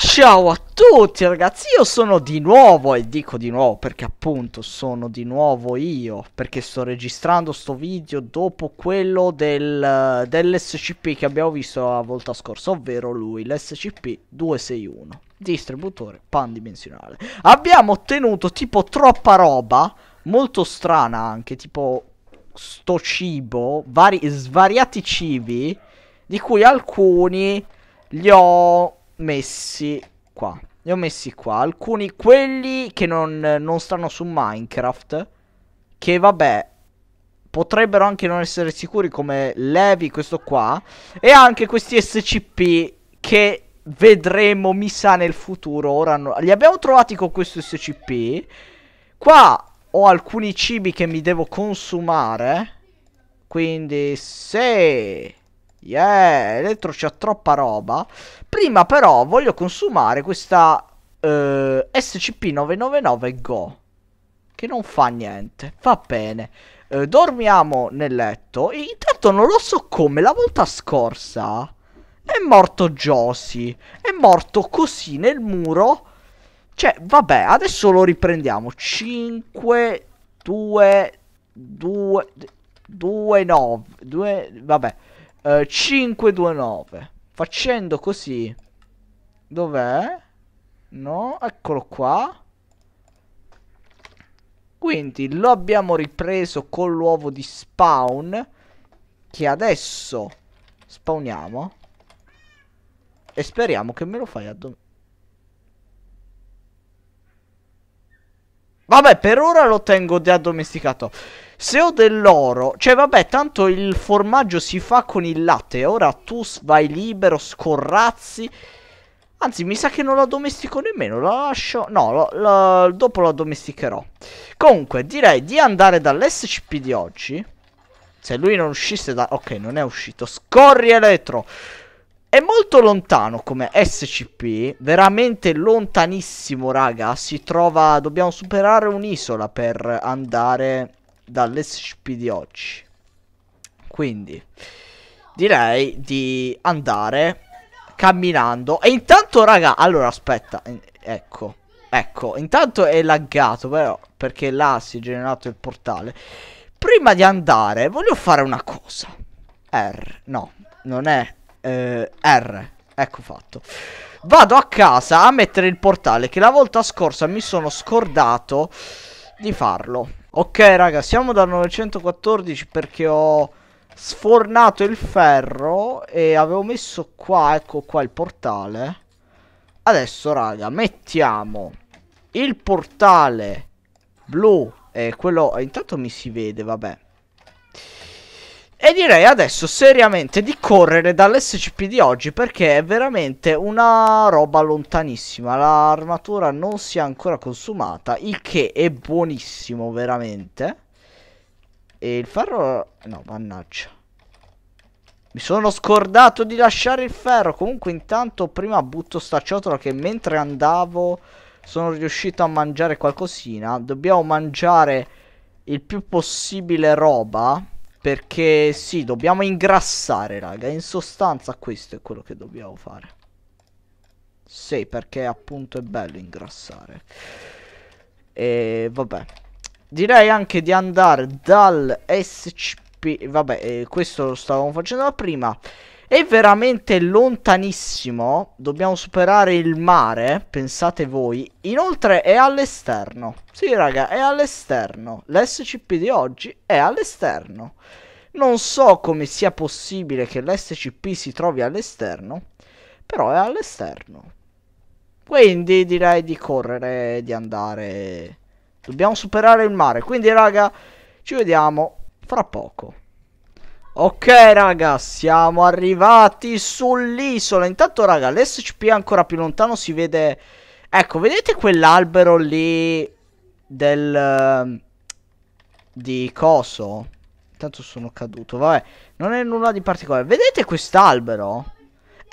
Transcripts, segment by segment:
ciao a tutti ragazzi, io sono di nuovo, e dico di nuovo perché appunto sono di nuovo io, perché sto registrando sto video dopo quello del, dell'SCP che abbiamo visto la volta scorsa, ovvero lui, l'SCP-261, distributore pandimensionale. Abbiamo ottenuto tipo troppa roba, molto strana anche, tipo sto cibo, vari, svariati cibi, di cui alcuni li ho messi qua. Li ho messi qua. Alcuni, quelli che non, non stanno su Minecraft, che vabbè, potrebbero anche non essere sicuri come Levi, questo qua, e anche questi SCP che vedremo, mi sa, nel futuro. Ora no... li abbiamo trovati con questo SCP. Qua ho alcuni cibi che mi devo consumare. Quindi, se... Yeah, Elettro c'ha troppa roba. Prima però voglio consumare questa uh, eh, SCP-999 Go. Che non fa niente. Va bene. Uh, dormiamo nel letto. E intanto non lo so come, la volta scorsa è morto Josie. È morto così nel muro. Cioè, vabbè, adesso lo riprendiamo. 5, 2, 2, 2, 9, 2, vabbè. 529. Eh, Facendo così. Dov'è? No, eccolo qua. Quindi lo abbiamo ripreso con l'uovo di spawn. Che adesso spawniamo. E speriamo che me lo fai addominare. Vabbè, per ora lo tengo di addomesticato. Se ho dell'oro, cioè vabbè, tanto il formaggio si fa con il latte. Ora tu vai libero, scorrazzi. Anzi, mi sa che non lo domestico nemmeno, lo lascio... No, lo, lo, dopo lo domesticherò. Comunque, direi di andare dall'SCP di oggi. Se lui non uscisse da... Ok, non è uscito. Scorri elettro! È molto lontano come SCP, veramente lontanissimo, raga. Si trova... Dobbiamo superare un'isola per andare dall'SP di oggi. Quindi direi di andare camminando. E intanto, raga, allora aspetta, ecco. Ecco, intanto è laggato però perché là si è generato il portale. Prima di andare voglio fare una cosa. R, no, non è eh, R. Ecco fatto. Vado a casa a mettere il portale che la volta scorsa mi sono scordato di farlo. Ok raga siamo da 914 perché ho sfornato il ferro e avevo messo qua ecco qua il portale Adesso raga mettiamo il portale blu e quello intanto mi si vede vabbè e direi adesso seriamente di correre dall'SCP di oggi perché è veramente una roba lontanissima. L'armatura non si è ancora consumata, il che è buonissimo veramente. E il ferro... no, mannaggia. Mi sono scordato di lasciare il ferro. Comunque intanto prima butto sta ciotola che mentre andavo sono riuscito a mangiare qualcosina. Dobbiamo mangiare il più possibile roba. Perché sì, dobbiamo ingrassare, raga. In sostanza questo è quello che dobbiamo fare. Sì, perché appunto è bello ingrassare. E vabbè. Direi anche di andare dal SCP... Vabbè, eh, questo lo stavamo facendo da prima è veramente lontanissimo. Dobbiamo superare il mare, pensate voi. Inoltre è all'esterno. Sì, raga, è all'esterno. L'SCP di oggi è all'esterno. Non so come sia possibile che l'SCP si trovi all'esterno, però è all'esterno. Quindi direi di correre, di andare. Dobbiamo superare il mare. Quindi, raga, ci vediamo fra poco. Ok raga, siamo arrivati sull'isola. Intanto raga, l'SCP ancora più lontano si vede... Ecco, vedete quell'albero lì del... Ehm, di coso? Intanto sono caduto, vabbè. Non è nulla di particolare. Vedete quest'albero?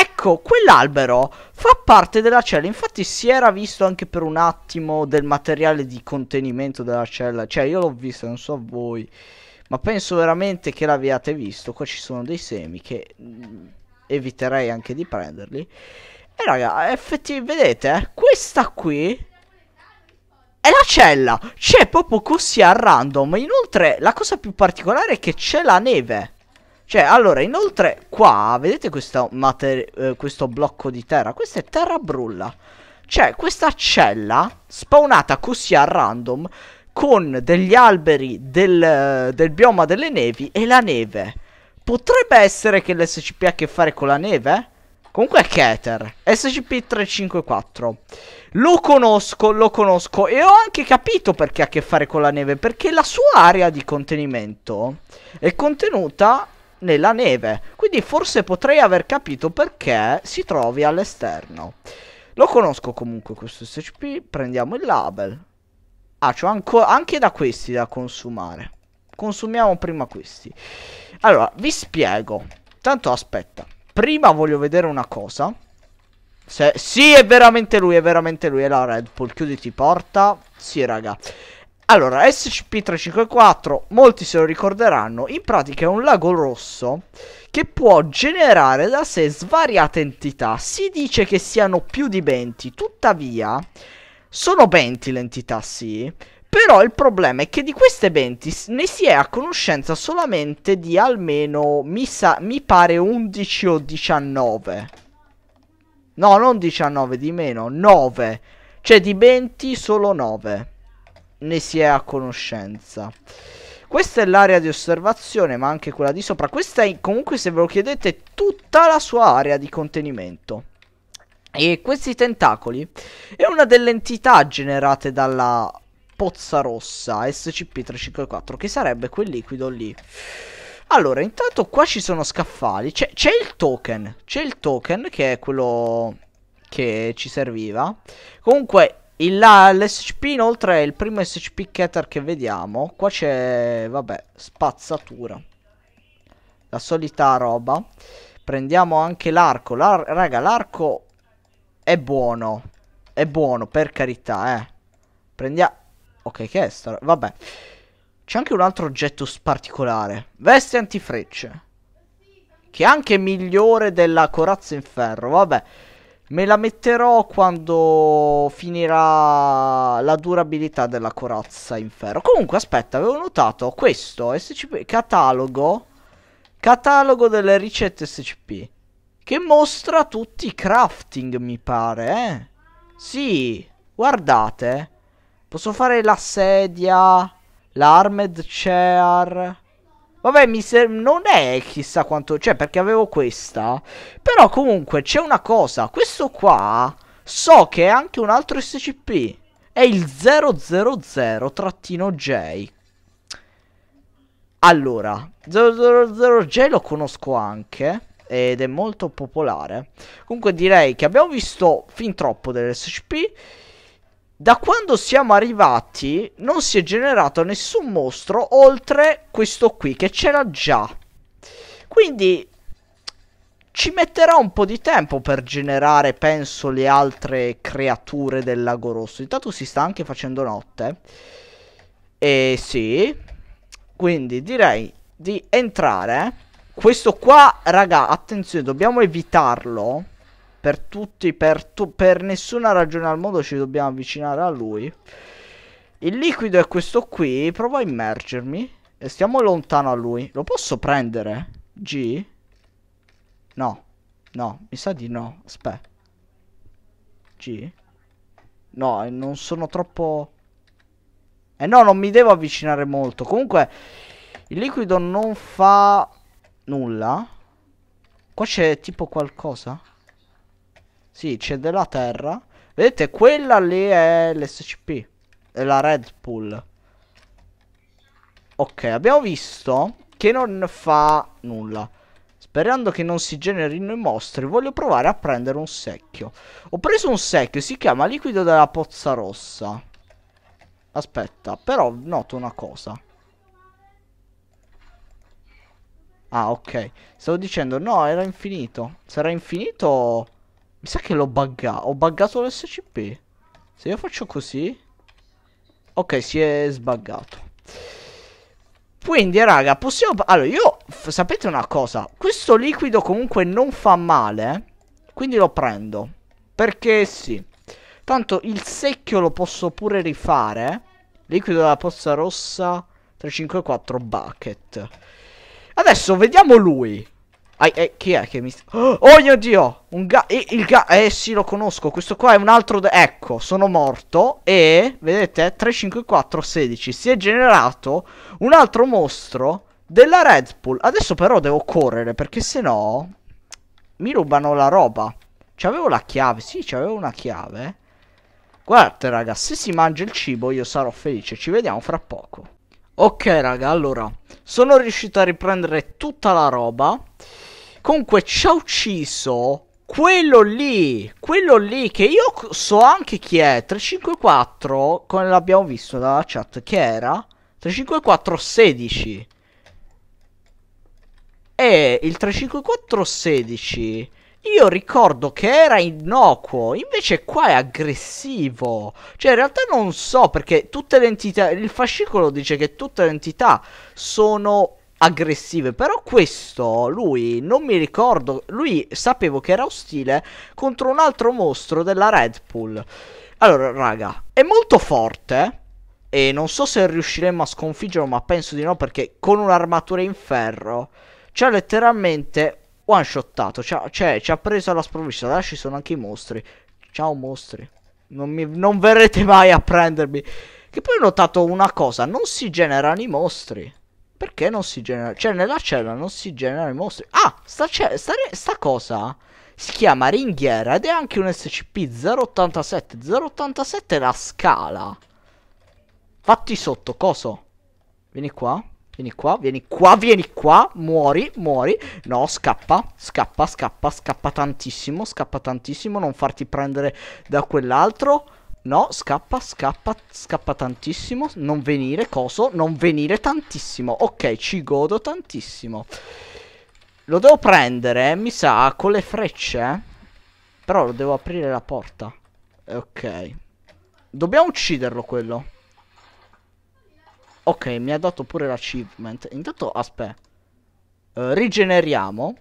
Ecco, quell'albero fa parte della cella. Infatti si era visto anche per un attimo del materiale di contenimento della cella. Cioè, io l'ho visto, non so voi. Ma penso veramente che l'abbiate visto. Qua ci sono dei semi che mh, mm, eviterei anche di prenderli. E raga, effettivamente, vedete, eh? questa qui è la cella. C'è proprio così a random. Inoltre, la cosa più particolare è che c'è la neve. Cioè, allora, inoltre, qua, vedete questo, eh, questo blocco di terra? Questa è terra brulla. Cioè, questa cella, spawnata così a random, con degli alberi del, del bioma delle nevi e la neve. Potrebbe essere che l'SCP ha a che fare con la neve? Comunque è Keter, SCP-354. Lo conosco, lo conosco e ho anche capito perché ha a che fare con la neve, perché la sua area di contenimento è contenuta nella neve, quindi forse potrei aver capito perché si trovi all'esterno. Lo conosco comunque questo SCP, prendiamo il label, Ah, c'ho anche da questi da consumare. Consumiamo prima questi. Allora, vi spiego. Tanto aspetta. Prima voglio vedere una cosa. Se sì, è veramente lui, è veramente lui. È la Red Bull. Chiuditi porta. Sì, raga. Allora, SCP-354, molti se lo ricorderanno, in pratica è un lago rosso che può generare da sé svariate entità. Si dice che siano più di 20, tuttavia sono penti l'entità, sì. Però il problema è che di queste 20 ne si è a conoscenza solamente di almeno, mi, sa, mi pare, 11 o 19. No, non 19, di meno, 9. Cioè di 20 solo 9 ne si è a conoscenza. Questa è l'area di osservazione, ma anche quella di sopra. Questa è, comunque, se ve lo chiedete, tutta la sua area di contenimento. E questi tentacoli è una delle entità generate dalla pozza rossa SCP-354, che sarebbe quel liquido lì. Allora, intanto qua ci sono scaffali. C'è, il token. C'è il token che è quello che ci serviva. Comunque, l'SCP inoltre è il primo SCP Keter che vediamo. Qua c'è, vabbè, spazzatura. La solita roba. Prendiamo anche l'arco. Lar raga, l'arco è buono. È buono, per carità, eh. Prendiamo... Ok, che è sta... Vabbè. C'è anche un altro oggetto particolare. Veste antifrecce. Che è anche migliore della corazza in ferro. Vabbè. Me la metterò quando finirà la durabilità della corazza in ferro. Comunque, aspetta, avevo notato questo SCP catalogo catalogo delle ricette SCP. Che mostra tutti i crafting, mi pare, eh? Sì, guardate. Posso fare la sedia, l'armed chair... Vabbè, mi non è chissà quanto... Cioè, perché avevo questa. Però comunque c'è una cosa. Questo qua so che è anche un altro SCP. È il 000-J. Allora, 000J lo conosco anche ed è molto popolare. Comunque direi che abbiamo visto fin troppo dell'SCP. Da quando siamo arrivati non si è generato nessun mostro oltre questo qui che c'era già. Quindi ci metterà un po' di tempo per generare, penso, le altre creature del Lago Rosso. Intanto si sta anche facendo notte. E eh sì. Quindi direi di entrare questo qua, raga, attenzione, dobbiamo evitarlo. Per tutti, per, tu per nessuna ragione al mondo ci dobbiamo avvicinare a lui. Il liquido è questo qui. Provo a immergermi. E stiamo lontano a lui. Lo posso prendere? G? No. No, mi sa di no. Aspetta. G? No, eh, non sono troppo... Eh no, non mi devo avvicinare molto. Comunque, il liquido non fa Nulla? Qua c'è tipo qualcosa? Sì, c'è della terra. Vedete, quella lì è l'SCP. È la Red Pool Ok, abbiamo visto che non fa nulla. Sperando che non si generino i mostri, voglio provare a prendere un secchio. Ho preso un secchio, si chiama liquido della pozza rossa. Aspetta, però noto una cosa. Ah, ok. Stavo dicendo, no, era infinito. Sarà infinito... Mi sa che l'ho buggato. Ho buggato l'SCP. Se io faccio così... Ok, si è sbaggato. Quindi, raga, possiamo... Allora, io... Sapete una cosa? Questo liquido comunque non fa male. Eh. Quindi lo prendo. Perché sì. Tanto il secchio lo posso pure rifare. Eh. Liquido della pozza rossa 354 bucket. Adesso vediamo lui. Ah, eh, chi è che mi sta... Oh mio Dio! Un ga... Eh, il ga... Eh sì, lo conosco. Questo qua è un altro... Ecco, sono morto. E, vedete, 3, 5, 4, 16. Si è generato un altro mostro della Red Bull. Adesso però devo correre, perché se no... Mi rubano la roba. C'avevo la chiave. Sì, c'avevo una chiave. Guardate, raga, se si mangia il cibo io sarò felice. Ci vediamo fra poco. Ok raga, allora, sono riuscito a riprendere tutta la roba. Comunque ci ha ucciso quello lì, quello lì che io so anche chi è, 354, come l'abbiamo visto dalla chat, che era 35416. E il 35416 io ricordo che era innocuo, invece qua è aggressivo. Cioè, in realtà non so perché tutte le entità. Il fascicolo dice che tutte le entità sono aggressive. Però questo, lui, non mi ricordo. Lui sapevo che era ostile contro un altro mostro della Red Bull. Allora, raga, è molto forte. E non so se riusciremo a sconfiggerlo, ma penso di no perché con un'armatura in ferro. Cioè, letteralmente One shottato, cioè ci ha preso alla sprovvista. Là ci sono anche i mostri. Ciao mostri. Non, mi, non verrete mai a prendermi. Che poi ho notato una cosa, non si generano i mostri. Perché non si genera Cioè nella cella non si generano i mostri. Ah, sta, sta, sta cosa si chiama ringhiera ed è anche un SCP 087. 087 è la scala. Fatti sotto, coso. Vieni qua. Vieni qua, vieni qua, vieni qua, muori, muori. No, scappa, scappa, scappa, scappa tantissimo, scappa tantissimo, non farti prendere da quell'altro. No, scappa, scappa, scappa tantissimo. Non venire, coso, non venire tantissimo. Ok, ci godo tantissimo. Lo devo prendere, eh, mi sa, con le frecce. Eh. Però lo devo aprire la porta. Ok. Dobbiamo ucciderlo quello. Ok, mi ha dato pure l'achievement. Intanto, aspetta. Uh, rigeneriamo.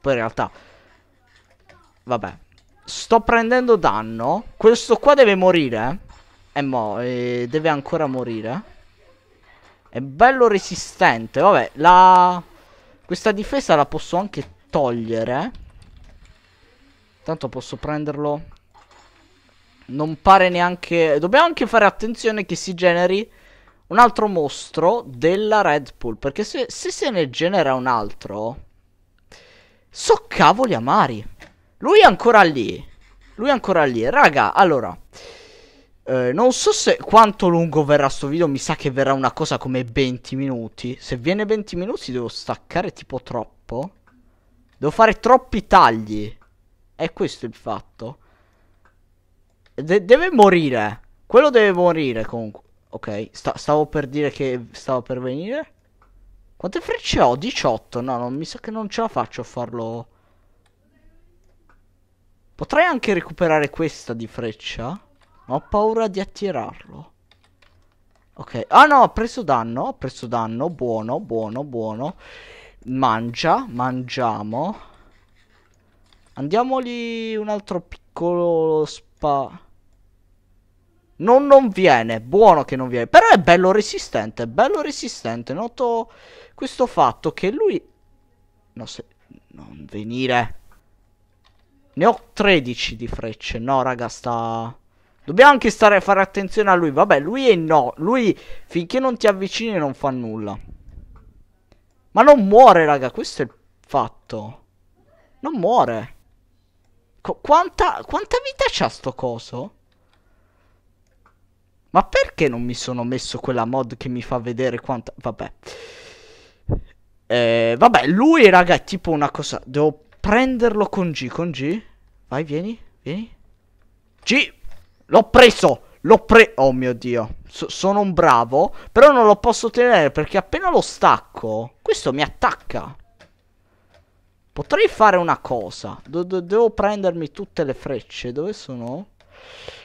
Poi in realtà... Vabbè. Sto prendendo danno. Questo qua deve morire. E eh. eh, mo, eh, deve ancora morire. È bello resistente. Vabbè, la... Questa difesa la posso anche togliere. Intanto posso prenderlo. Non pare neanche... Dobbiamo anche fare attenzione che si generi un altro mostro della Red Bull. Perché se, se, se ne genera un altro... So cavoli amari. Lui è ancora lì. Lui è ancora lì. Raga, allora... Eh, non so se quanto lungo verrà sto video, mi sa che verrà una cosa come 20 minuti. Se viene 20 minuti devo staccare tipo troppo. Devo fare troppi tagli. È questo il fatto. De deve morire. Quello deve morire comunque. Ok, sta stavo per dire che stavo per venire. Quante frecce ho? 18. No, non, mi sa che non ce la faccio a farlo. Potrei anche recuperare questa di freccia. Ma ho paura di attirarlo. Ok. Ah no, ha preso danno. Ha preso danno. Buono, buono, buono. Mangia, mangiamo. Andiamoli un altro piccolo spa. Non, non viene, buono che non viene. Però è bello resistente, bello resistente. Noto questo fatto che lui... No, se... Non venire. Ne ho 13 di frecce. No, raga, sta... Dobbiamo anche stare a fare attenzione a lui. Vabbè, lui è no. Lui, finché non ti avvicini, non fa nulla. Ma non muore, raga. Questo è il fatto. Non muore. Qu quanta, quanta vita c'ha sto coso? Ma perché non mi sono messo quella mod che mi fa vedere quanto... Vabbè. Eh, vabbè, lui, raga, è tipo una cosa... Devo prenderlo con G, con G. Vai, vieni, vieni. G! L'ho preso! L'ho preso! Oh mio Dio. So sono un bravo, però non lo posso tenere perché appena lo stacco, questo mi attacca. Potrei fare una cosa. De de devo prendermi tutte le frecce. Dove sono?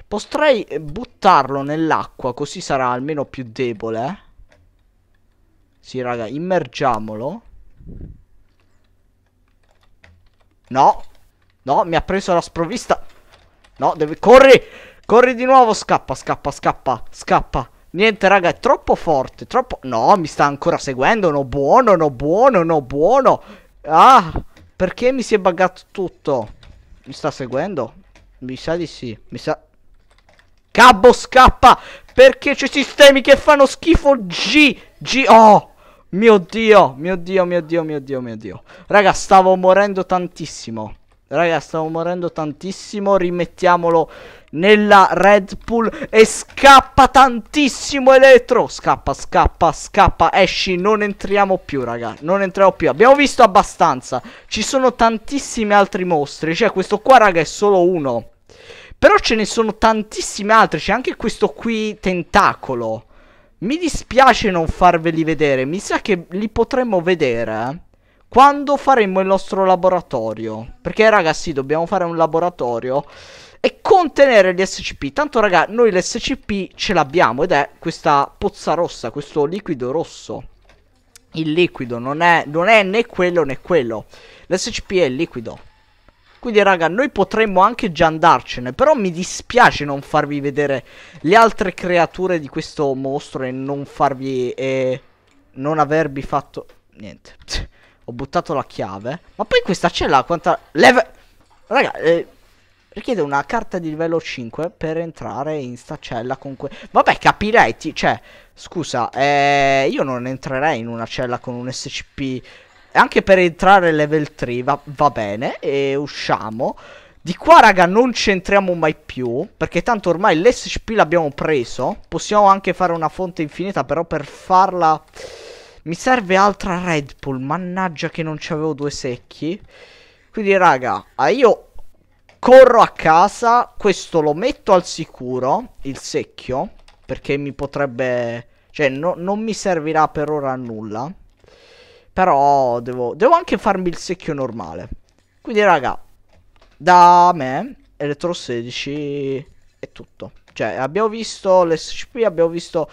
Potrei buttarlo nell'acqua, così sarà almeno più debole. Sì, raga, immergiamolo. No. No, mi ha preso la sprovvista. No, devi... Corri! Corri di nuovo, scappa, scappa, scappa, scappa. Niente, raga, è troppo forte, troppo... No, mi sta ancora seguendo, no buono, no buono, no buono. Ah, perché mi si è buggato tutto? Mi sta seguendo? Mi sa di sì, mi sa... Gabbo scappa perché c'è sistemi che fanno schifo G. G. Oh. Mio dio, mio dio, mio dio, mio dio, mio dio. Raga, stavo morendo tantissimo. Raga, stavo morendo tantissimo. Rimettiamolo nella Red Pool e scappa tantissimo Elettro. Scappa, scappa, scappa, esci, non entriamo più, raga. Non entriamo più. Abbiamo visto abbastanza. Ci sono tantissimi altri mostri, cioè questo qua, raga, è solo uno. Però ce ne sono tantissime altre. C'è anche questo qui tentacolo. Mi dispiace non farveli vedere. Mi sa che li potremmo vedere eh. quando faremo il nostro laboratorio. Perché, ragazzi, dobbiamo fare un laboratorio e contenere gli SCP. Tanto, raga, noi l'SCP ce l'abbiamo ed è questa pozza rossa, questo liquido rosso. Il liquido non è, non è né quello né quello. L'SCP è il liquido. Quindi raga, noi potremmo anche già andarcene, però mi dispiace non farvi vedere le altre creature di questo mostro e non farvi... e eh, non avervi fatto... Niente. Ho buttato la chiave. Ma poi questa cella quanta... Leve... Raga, eh, richiede una carta di livello 5 per entrare in sta cella con que... Vabbè, capirei, ti... cioè... Scusa, eh, io non entrerei in una cella con un SCP anche per entrare level 3 va, va bene e usciamo. Di qua raga non ci entriamo mai più Perché tanto ormai l'SP l'abbiamo preso Possiamo anche fare una fonte infinita Però per farla Mi serve altra Red Bull Mannaggia che non c'avevo due secchi Quindi raga ah, Io corro a casa Questo lo metto al sicuro Il secchio Perché mi potrebbe Cioè no, non mi servirà per ora a nulla però devo, devo anche farmi il secchio normale. Quindi, raga, da me, Elettro 16 è tutto. Cioè, abbiamo visto l'SCP, abbiamo visto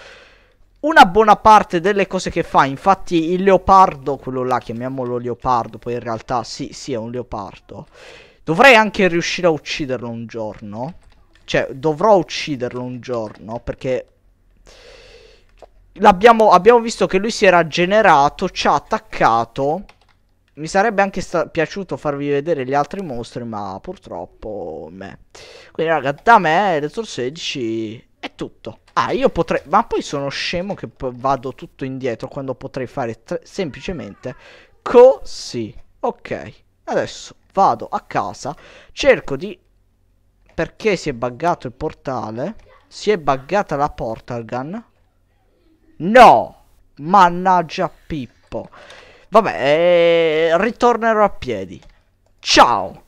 una buona parte delle cose che fa. Infatti, il leopardo, quello là, chiamiamolo leopardo, poi in realtà sì, sì, è un leopardo. Dovrei anche riuscire a ucciderlo un giorno. Cioè, dovrò ucciderlo un giorno, perché abbiamo visto che lui si era generato, ci ha attaccato. Mi sarebbe anche piaciuto farvi vedere gli altri mostri, ma purtroppo me. Quindi raga, da me Retro 16 è tutto. Ah, io potrei... Ma poi sono scemo che vado tutto indietro quando potrei fare semplicemente così. Ok, adesso vado a casa, cerco di... Perché si è buggato il portale? Si è buggata la portal gun. No! Mannaggia Pippo. Vabbè, eh, ritornerò a piedi. Ciao!